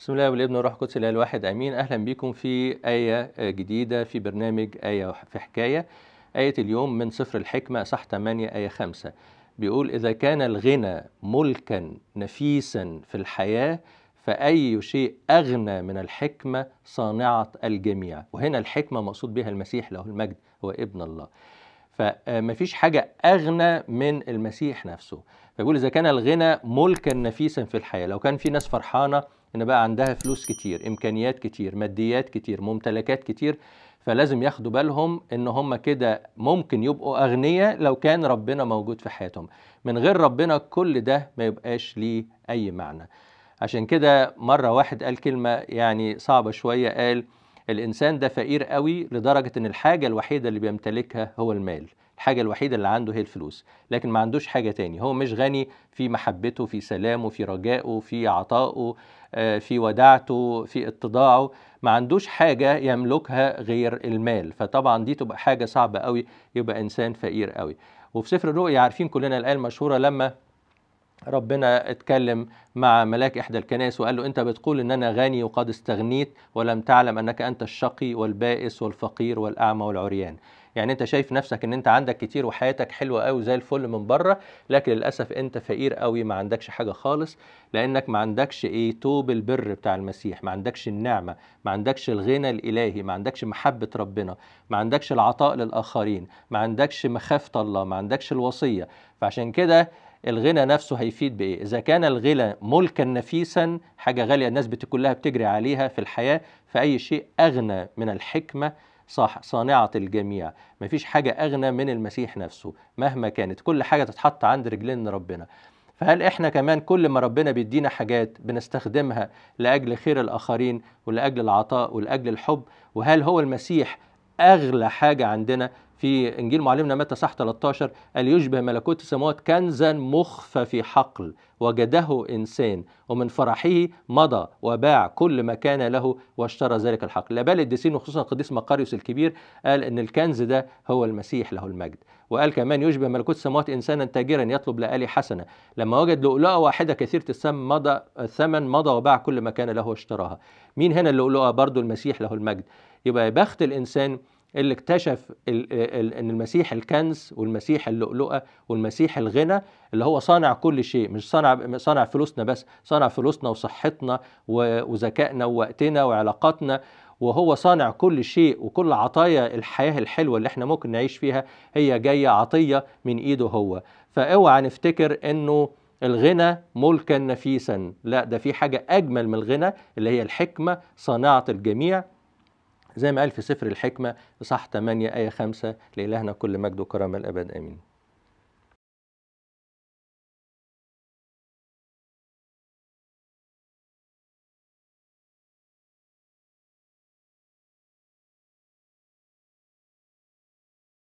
بسم الله والابن والروح القدس الاله الواحد امين اهلا بكم في ايه آه، جديده في برنامج ايه في حكايه ايه اليوم من سفر الحكمه صح 8 ايه 5 بيقول اذا كان الغنى ملكا نفيسا في الحياه فأي شيء أغنى من الحكمة صانعة الجميع وهنا الحكمة مقصود بها المسيح له المجد هو ابن الله فمفيش آه، حاجة أغنى من المسيح نفسه فيقول إذا كان الغنى ملكا نفيسا في الحياة لو كان في ناس فرحانة ان بقى عندها فلوس كتير امكانيات كتير ماديات كتير ممتلكات كتير فلازم ياخدوا بالهم ان هم كده ممكن يبقوا اغنياء لو كان ربنا موجود في حياتهم من غير ربنا كل ده ما يبقاش ليه اي معنى عشان كده مرة واحد قال كلمة يعني صعبة شوية قال الإنسان ده فقير قوي لدرجة إن الحاجة الوحيدة اللي بيمتلكها هو المال الحاجة الوحيدة اللي عنده هي الفلوس لكن ما عندوش حاجة تاني هو مش غني في محبته في سلامه في رجائه في عطائه آه، في وداعته في اتضاعه ما عندوش حاجة يملكها غير المال فطبعا دي تبقى حاجة صعبة قوي يبقى إنسان فقير قوي وفي سفر الرؤيا عارفين كلنا الآية المشهورة لما ربنا اتكلم مع ملاك احدى الكنائس وقال له انت بتقول ان انا غني وقد استغنيت ولم تعلم انك انت الشقي والبائس والفقير والاعمى والعريان يعني انت شايف نفسك ان انت عندك كتير وحياتك حلوه قوي زي الفل من بره لكن للاسف انت فقير قوي ما عندكش حاجه خالص لانك ما عندكش ايه توب البر بتاع المسيح ما عندكش النعمه ما عندكش الغنى الالهي ما عندكش محبه ربنا ما عندكش العطاء للاخرين ما عندكش مخافه الله ما عندكش الوصيه فعشان كده الغنى نفسه هيفيد بايه؟ اذا كان الغنى ملكا نفيسا حاجه غاليه الناس كلها بتجري عليها في الحياه فاي شيء اغنى من الحكمه صح صانعة الجميع مفيش حاجة أغنى من المسيح نفسه مهما كانت كل حاجة تتحط عند رجلين ربنا فهل احنا كمان كل ما ربنا بيدينا حاجات بنستخدمها لاجل خير الاخرين ولاجل العطاء ولاجل الحب وهل هو المسيح اغلى حاجه عندنا في انجيل معلمنا متى صح 13 قال يشبه ملكوت السماوات كنزا مخفى في حقل وجده انسان ومن فرحه مضى وباع كل ما كان له واشترى ذلك الحقل لا بال الدسين وخصوصا القديس مقاريوس الكبير قال ان الكنز ده هو المسيح له المجد وقال كمان يشبه ملكوت السماوات انسانا تاجرا يطلب لآلي حسنه لما وجد لؤلؤه واحده كثيره الثمن مضى الثمن مضى وباع كل ما كان له واشتراها مين هنا اللؤلؤه برضه المسيح له المجد يبقى بخت الانسان اللي اكتشف ان المسيح الكنز والمسيح اللؤلؤه والمسيح الغنى اللي هو صانع كل شيء مش صانع صانع فلوسنا بس صانع فلوسنا وصحتنا وذكائنا ووقتنا وعلاقاتنا وهو صانع كل شيء وكل عطايا الحياه الحلوه اللي احنا ممكن نعيش فيها هي جايه عطيه من ايده هو فاوعى نفتكر انه الغنى ملكا نفيسا لا ده في حاجه اجمل من الغنى اللي هي الحكمه صانعه الجميع زي ما قال في سفر الحكمة إصحاح 8 آية 5 لإلهنا كل مجد وكرامة الأبد آمين